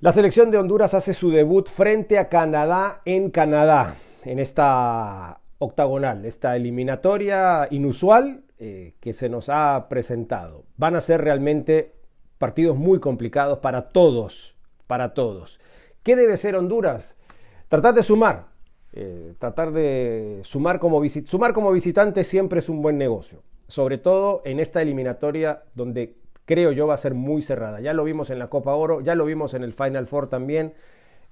La selección de Honduras hace su debut frente a Canadá en Canadá, en esta octagonal, esta eliminatoria inusual eh, que se nos ha presentado. Van a ser realmente partidos muy complicados para todos, para todos. ¿Qué debe ser Honduras? Tratar de sumar, eh, tratar de sumar como, sumar como visitante siempre es un buen negocio, sobre todo en esta eliminatoria donde creo yo, va a ser muy cerrada. Ya lo vimos en la Copa Oro, ya lo vimos en el Final Four también,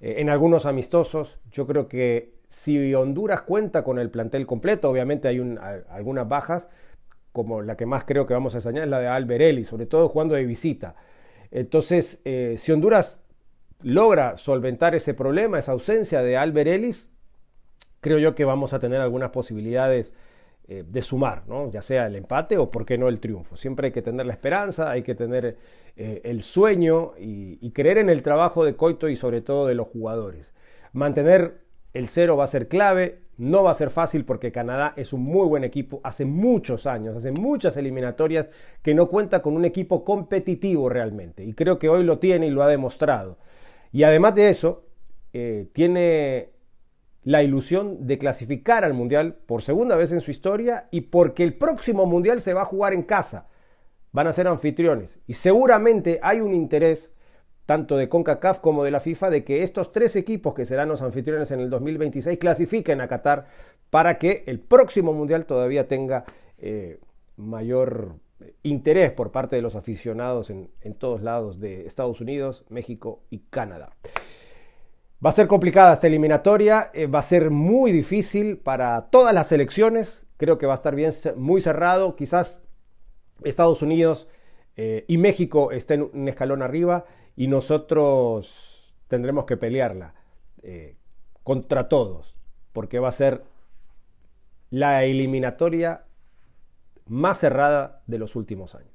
eh, en algunos amistosos. Yo creo que si Honduras cuenta con el plantel completo, obviamente hay algunas bajas, como la que más creo que vamos a enseñar es la de Alberelli, sobre todo jugando de visita. Entonces, eh, si Honduras logra solventar ese problema, esa ausencia de Albert creo yo que vamos a tener algunas posibilidades eh, de sumar, ¿no? ya sea el empate o, por qué no, el triunfo. Siempre hay que tener la esperanza, hay que tener eh, el sueño y, creer en el trabajo de Coito y sobre todo de los jugadores. Mantener el cero va a ser clave, no va a ser fácil porque Canadá es un muy buen equipo. Hace muchos años, hace muchas eliminatorias que no cuenta con un equipo competitivo realmente. Y creo que hoy lo tiene y lo ha demostrado. Y además de eso, eh, tiene la ilusión de clasificar al Mundial por segunda vez en su historia y porque el próximo Mundial se va a jugar en casa. Van a ser anfitriones y seguramente hay un interés tanto de CONCACAF como de la FIFA de que estos tres equipos que serán los anfitriones en el 2026 clasifiquen a Qatar para que el próximo Mundial todavía tenga eh, mayor interés por parte de los aficionados en todos lados de Estados Unidos, México y Canadá. Va a ser complicada esta eliminatoria, eh, va a ser muy difícil para todas las selecciones, creo que va a estar bien muy cerrado, quizás Estados Unidos eh, y México estén un escalón arriba y nosotros tendremos que pelearla eh, contra todos, porque va a ser la eliminatoria más cerrada de los últimos años.